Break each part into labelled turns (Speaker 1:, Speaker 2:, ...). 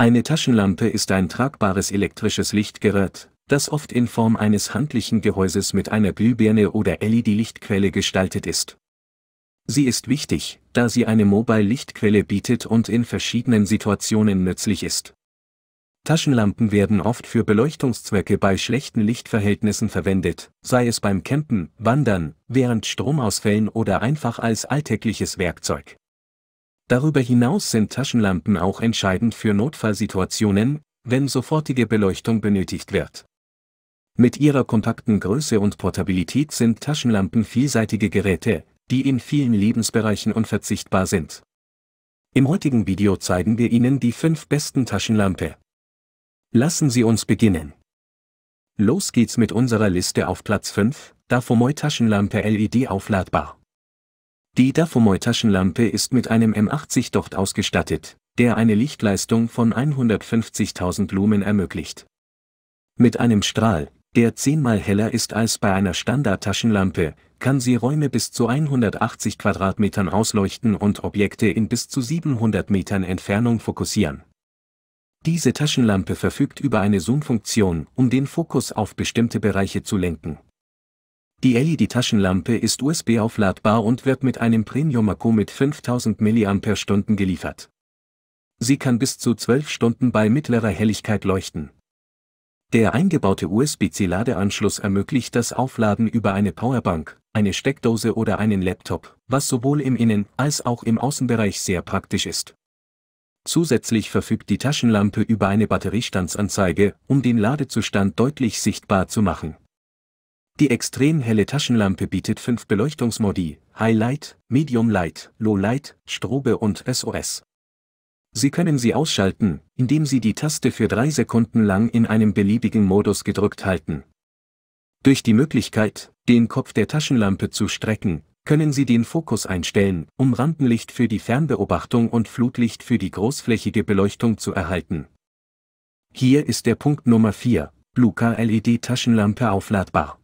Speaker 1: Eine Taschenlampe ist ein tragbares elektrisches Lichtgerät, das oft in Form eines handlichen Gehäuses mit einer Glühbirne oder LED-Lichtquelle gestaltet ist. Sie ist wichtig, da sie eine Mobile-Lichtquelle bietet und in verschiedenen Situationen nützlich ist. Taschenlampen werden oft für Beleuchtungszwecke bei schlechten Lichtverhältnissen verwendet, sei es beim Campen, Wandern, während Stromausfällen oder einfach als alltägliches Werkzeug. Darüber hinaus sind Taschenlampen auch entscheidend für Notfallsituationen, wenn sofortige Beleuchtung benötigt wird. Mit ihrer kompakten Größe und Portabilität sind Taschenlampen vielseitige Geräte, die in vielen Lebensbereichen unverzichtbar sind. Im heutigen Video zeigen wir Ihnen die fünf besten Taschenlampe. Lassen Sie uns beginnen. Los geht's mit unserer Liste auf Platz 5, Dafomoi Taschenlampe LED aufladbar. Die Dafomoi-Taschenlampe ist mit einem M80-Docht ausgestattet, der eine Lichtleistung von 150.000 Lumen ermöglicht. Mit einem Strahl, der zehnmal heller ist als bei einer Standard-Taschenlampe, kann sie Räume bis zu 180 Quadratmetern ausleuchten und Objekte in bis zu 700 Metern Entfernung fokussieren. Diese Taschenlampe verfügt über eine Zoom-Funktion, um den Fokus auf bestimmte Bereiche zu lenken die LED-Taschenlampe ist USB-aufladbar und wird mit einem Premium-Akku mit 5000 mAh geliefert. Sie kann bis zu 12 Stunden bei mittlerer Helligkeit leuchten. Der eingebaute USB-C-Ladeanschluss ermöglicht das Aufladen über eine Powerbank, eine Steckdose oder einen Laptop, was sowohl im Innen- als auch im Außenbereich sehr praktisch ist. Zusätzlich verfügt die Taschenlampe über eine Batteriestandsanzeige, um den Ladezustand deutlich sichtbar zu machen die extrem helle Taschenlampe bietet fünf Beleuchtungsmodi, High Light, Medium Light, Low Light, Strobe und SOS. Sie können sie ausschalten, indem Sie die Taste für drei Sekunden lang in einem beliebigen Modus gedrückt halten. Durch die Möglichkeit, den Kopf der Taschenlampe zu strecken, können Sie den Fokus einstellen, um Rampenlicht für die Fernbeobachtung und Flutlicht für die großflächige Beleuchtung zu erhalten. Hier ist der Punkt Nummer 4, Luca LED Taschenlampe aufladbar.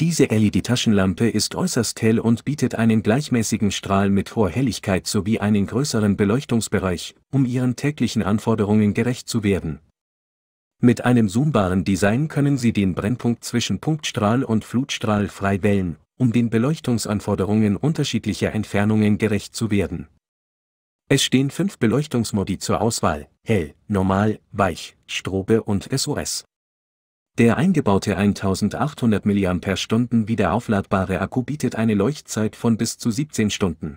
Speaker 1: Diese LED-Taschenlampe ist äußerst hell und bietet einen gleichmäßigen Strahl mit hoher Helligkeit sowie einen größeren Beleuchtungsbereich, um ihren täglichen Anforderungen gerecht zu werden. Mit einem zoombaren Design können Sie den Brennpunkt zwischen Punktstrahl und Flutstrahl frei wählen, um den Beleuchtungsanforderungen unterschiedlicher Entfernungen gerecht zu werden. Es stehen fünf Beleuchtungsmodi zur Auswahl, hell, normal, weich, strobe und SOS. Der eingebaute 1800 mAh wieder aufladbare Akku bietet eine Leuchtzeit von bis zu 17 Stunden.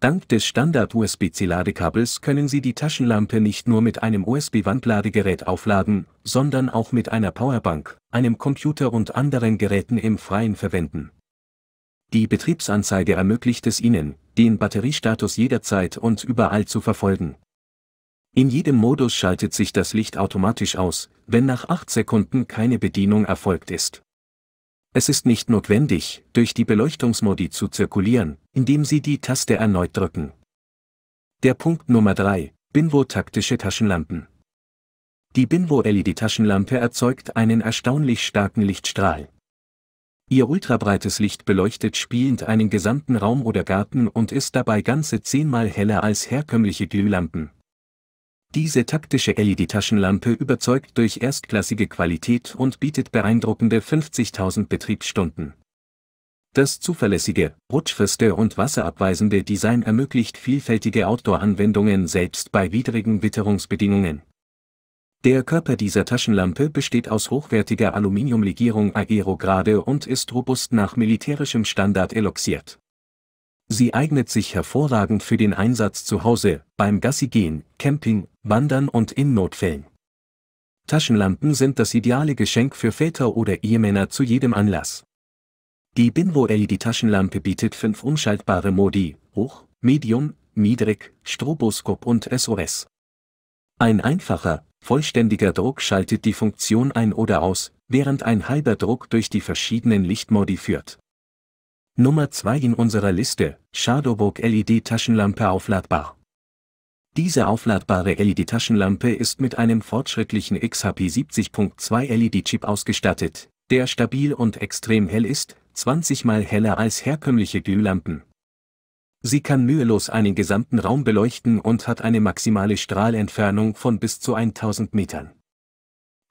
Speaker 1: Dank des Standard-USB-C-Ladekabels können Sie die Taschenlampe nicht nur mit einem USB-Wandladegerät aufladen, sondern auch mit einer Powerbank, einem Computer und anderen Geräten im Freien verwenden. Die Betriebsanzeige ermöglicht es Ihnen, den Batteriestatus jederzeit und überall zu verfolgen in jedem Modus schaltet sich das Licht automatisch aus, wenn nach 8 Sekunden keine Bedienung erfolgt ist. Es ist nicht notwendig, durch die Beleuchtungsmodi zu zirkulieren, indem Sie die Taste erneut drücken. Der Punkt Nummer 3, Binwo taktische Taschenlampen. Die Binwo LED Taschenlampe erzeugt einen erstaunlich starken Lichtstrahl. Ihr ultrabreites Licht beleuchtet spielend einen gesamten Raum oder Garten und ist dabei ganze zehnmal heller als herkömmliche Glühlampen. Diese taktische LED-Taschenlampe überzeugt durch erstklassige Qualität und bietet beeindruckende 50.000 Betriebsstunden. Das zuverlässige, rutschfeste und wasserabweisende Design ermöglicht vielfältige Outdoor-Anwendungen selbst bei widrigen Witterungsbedingungen. Der Körper dieser Taschenlampe besteht aus hochwertiger Aluminiumlegierung Aerograde und ist robust nach militärischem Standard eloxiert Sie eignet sich hervorragend für den Einsatz zu Hause, beim Gassigehen, Camping, Wandern und in Notfällen. Taschenlampen sind das ideale Geschenk für Väter oder Ehemänner zu jedem Anlass. Die Binwo LED-Taschenlampe bietet fünf umschaltbare Modi, Hoch, Medium, Niedrig, Stroboskop und SOS. Ein einfacher, vollständiger Druck schaltet die Funktion ein oder aus, während ein halber Druck durch die verschiedenen Lichtmodi führt. Nummer 2 in unserer Liste, Shadowbook LED Taschenlampe aufladbar. Diese aufladbare LED-Taschenlampe ist mit einem fortschrittlichen XHP 70.2 LED-Chip ausgestattet, der stabil und extrem hell ist, 20 mal heller als herkömmliche Glühlampen. Sie kann mühelos einen gesamten Raum beleuchten und hat eine maximale Strahlentfernung von bis zu 1000 Metern.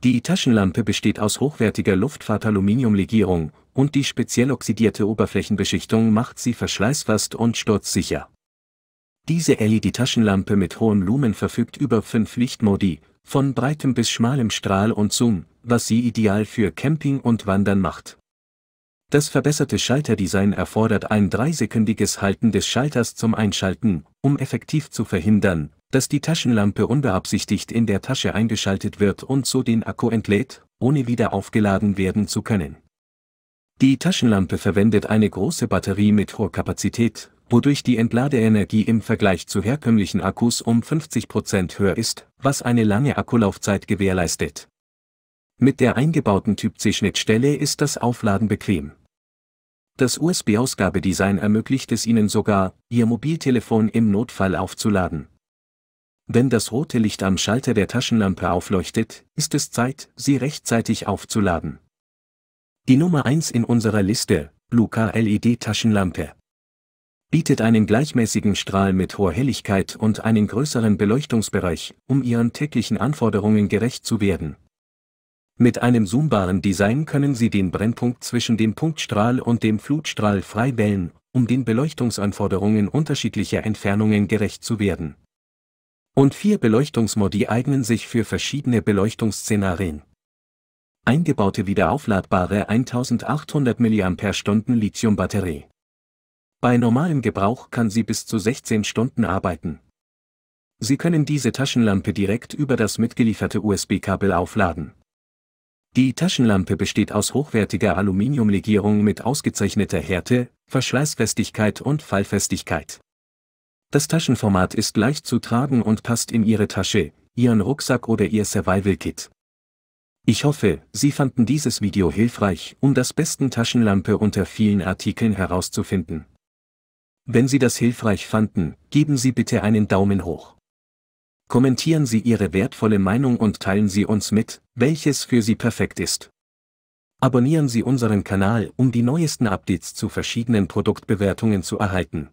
Speaker 1: Die Taschenlampe besteht aus hochwertiger Luftfahrtaluminiumlegierung, und die speziell oxidierte Oberflächenbeschichtung macht sie verschleißfast und sturzsicher. Diese LED-Taschenlampe mit hohem Lumen verfügt über fünf Lichtmodi, von breitem bis schmalem Strahl und Zoom, was sie ideal für Camping und Wandern macht. Das verbesserte Schalterdesign erfordert ein dreisekündiges Halten des Schalters zum Einschalten, um effektiv zu verhindern, dass die Taschenlampe unbeabsichtigt in der Tasche eingeschaltet wird und so den Akku entlädt, ohne wieder aufgeladen werden zu können. Die Taschenlampe verwendet eine große Batterie mit hoher Kapazität, wodurch die Entladeenergie im Vergleich zu herkömmlichen Akkus um 50% höher ist, was eine lange Akkulaufzeit gewährleistet. Mit der eingebauten Typ-C-Schnittstelle ist das Aufladen bequem. Das USB-Ausgabedesign ermöglicht es Ihnen sogar, Ihr Mobiltelefon im Notfall aufzuladen, wenn das rote Licht am Schalter der Taschenlampe aufleuchtet, ist es Zeit, sie rechtzeitig aufzuladen. Die Nummer 1 in unserer Liste, Luca LED Taschenlampe, bietet einen gleichmäßigen Strahl mit hoher Helligkeit und einen größeren Beleuchtungsbereich, um ihren täglichen Anforderungen gerecht zu werden. Mit einem zoombaren Design können Sie den Brennpunkt zwischen dem Punktstrahl und dem Flutstrahl frei wählen, um den Beleuchtungsanforderungen unterschiedlicher Entfernungen gerecht zu werden. Und vier Beleuchtungsmodi eignen sich für verschiedene Beleuchtungsszenarien. Eingebaute wiederaufladbare 1800 mAh Lithium-Batterie. Bei normalem Gebrauch kann sie bis zu 16 Stunden arbeiten. Sie können diese Taschenlampe direkt über das mitgelieferte USB-Kabel aufladen. Die Taschenlampe besteht aus hochwertiger Aluminiumlegierung mit ausgezeichneter Härte, Verschleißfestigkeit und Fallfestigkeit. Das Taschenformat ist leicht zu tragen und passt in Ihre Tasche, Ihren Rucksack oder Ihr Survival Kit. Ich hoffe, Sie fanden dieses Video hilfreich, um das besten Taschenlampe unter vielen Artikeln herauszufinden. Wenn Sie das hilfreich fanden, geben Sie bitte einen Daumen hoch. Kommentieren Sie Ihre wertvolle Meinung und teilen Sie uns mit, welches für Sie perfekt ist. Abonnieren Sie unseren Kanal, um die neuesten Updates zu verschiedenen Produktbewertungen zu erhalten.